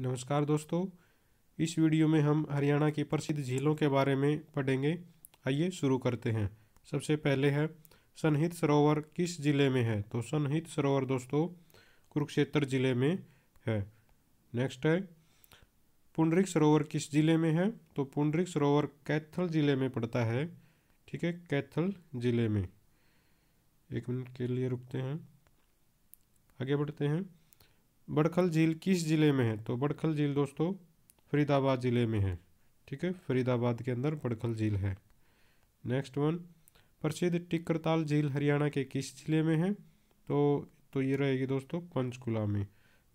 नमस्कार दोस्तों इस वीडियो में हम हरियाणा की प्रसिद्ध झीलों के बारे में पढ़ेंगे आइए शुरू करते हैं सबसे पहले है सनहित सरोवर किस ज़िले में है तो सनहित सरोवर दोस्तों कुरुक्षेत्र ज़िले में है नेक्स्ट है पुंडरिक सरोवर किस ज़िले में है तो पुंडरिक सरोवर कैथल ज़िले में पड़ता है ठीक है कैथल ज़िले में एक मिनट के लिए रुकते हैं आगे बढ़ते हैं बड़खल झील किस ज़िले में है तो बड़खल झील दोस्तों फरीदाबाद ज़िले में है ठीक है फरीदाबाद के अंदर बड़खल झील है नेक्स्ट वन प्रसिद्ध टिकरताल झील हरियाणा के किस ज़िले में है तो तो ये रहेगी दोस्तों पंचकुला में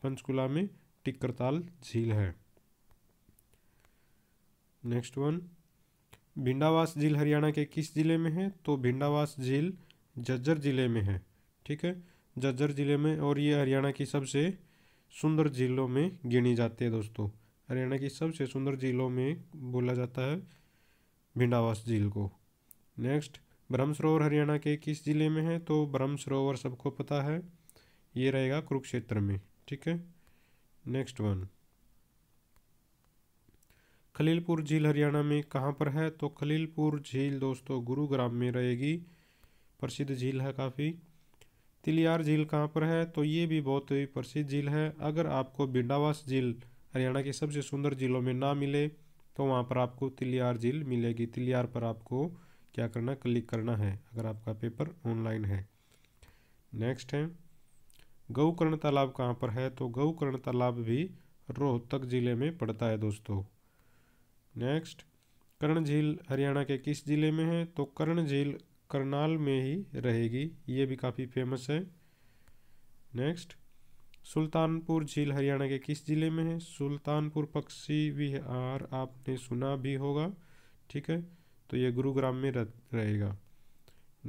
पंचकुला में टिकरताल झील है नेक्स्ट वन भिंडावास झील हरियाणा के किस ज़िले में है तो भिंडावास झील जज्जर ज़िले में है ठीक है जज्जर ज़िले में और ये हरियाणा की सबसे सुंदर जिलों में गिनी जाती है दोस्तों हरियाणा की सबसे सुंदर जिलों में बोला जाता है भिंडावास झील को नेक्स्ट ब्रह्म सरोवर हरियाणा के किस ज़िले में है तो ब्रह्म सरोवर सबको पता है ये रहेगा कुरुक्षेत्र में ठीक है नेक्स्ट वन खलीलपुर झील हरियाणा में कहाँ पर है तो खलीलपुर झील दोस्तों गुरुग्राम में रहेगी प्रसिद्ध झील है काफ़ी तिलियार झील कहाँ पर है तो ये भी बहुत ही प्रसिद्ध झील है अगर आपको बिंडावास झील हरियाणा के सबसे सुंदर झीलों में ना मिले तो वहाँ पर आपको तिलियार झील मिलेगी तिलियार पर आपको क्या करना क्लिक करना है अगर आपका पेपर ऑनलाइन है नेक्स्ट है गौकर्ण तालाब कहाँ पर है तो गौकर्ण तालाब भी रोहतक ज़िले में पड़ता है दोस्तों नेक्स्ट कर्ण झील हरियाणा के किस ज़िले में है तो कर्ण झील करनाल में ही रहेगी ये भी काफ़ी फेमस है नेक्स्ट सुल्तानपुर झील हरियाणा के किस ज़िले में है सुल्तानपुर पक्षी विहार आपने सुना भी होगा ठीक है तो ये गुरुग्राम में रहेगा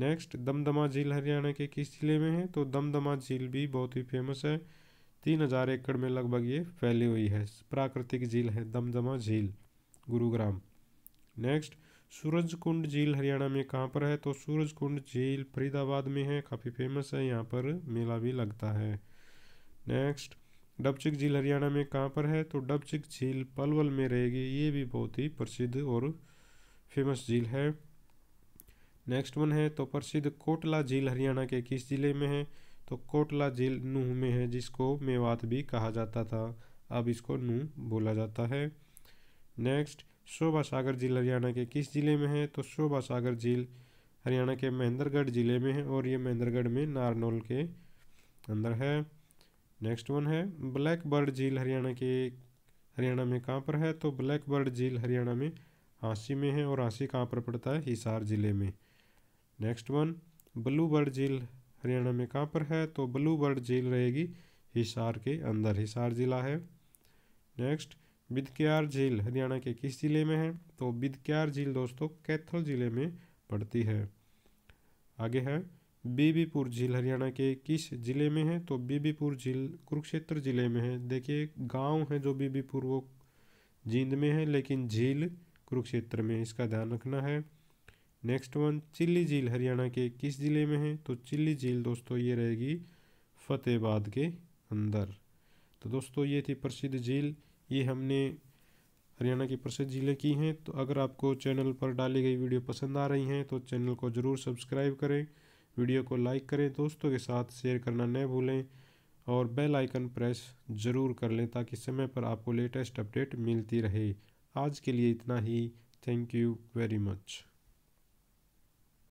नेक्स्ट दमदमा झील हरियाणा के किस ज़िले में है तो दमदमा झील भी बहुत ही फेमस है तीन हज़ार एकड़ में लगभग ये फैली हुई है प्राकृतिक झील है दमदमा झील गुरुग्राम नेक्स्ट सूरज कुंड झील हरियाणा में कहाँ पर है तो सूरज कुंड झील फरीदाबाद में है काफ़ी फेमस है यहाँ पर मेला भी लगता है नेक्स्ट डबचिक झील हरियाणा में कहाँ पर है तो डबचिक झील पलवल में रहेगी ये भी बहुत ही प्रसिद्ध और फेमस झील है नेक्स्ट वन है तो प्रसिद्ध कोटला झील हरियाणा के किस ज़िले में है तो कोटला झील नूह में है जिसको मेवात भी कहा जाता था अब इसको नूह बोला जाता है नेक्स्ट शोभा सागर झील हरियाणा के किस ज़िले में है तो शोभा सागर झील हरियाणा के महेंद्रगढ़ ज़िले में है और ये महेंद्रगढ़ में नारनौल के अंदर है नेक्स्ट वन है ब्लैक बर्ड झील हरियाणा के हरियाणा में कहाँ पर है तो ब्लैक बर्ड झील हरियाणा में हाँसी में है और हाँसी कहाँ पर पड़ता है हिसार ज़िले में नेक्स्ट वन ब्लू बर्ड झील हरियाणा में कहाँ पर है तो ब्लू बर्ड झील रहेगी हिसार के अंदर हिसार ज़िला है नेक्स्ट बिदक्यार झील हरियाणा के किस जिले में है तो बिदक्यार झील दोस्तों कैथल जिले में पड़ती है आगे है बीबीपुर झील हरियाणा के किस जिले में है तो बीबीपुर झील कुरुक्षेत्र जिले में है देखिए गांव है जो बीबीपुर वो जींद में है लेकिन झील कुरुक्षेत्र में इसका ध्यान रखना है नेक्स्ट वन चिल्ली झील हरियाणा के किस ज़िले में है तो चिल्ली झील दोस्तों ये रहेगी फतेहबाद के अंदर तो दोस्तों ये थी प्रसिद्ध झील ये हमने हरियाणा के प्रसिद्ध ज़िले की हैं तो अगर आपको चैनल पर डाली गई वीडियो पसंद आ रही हैं तो चैनल को ज़रूर सब्सक्राइब करें वीडियो को लाइक करें दोस्तों के साथ शेयर करना न भूलें और बेल आइकन प्रेस ज़रूर कर लें ताकि समय पर आपको लेटेस्ट अपडेट मिलती रहे आज के लिए इतना ही थैंक यू वेरी मच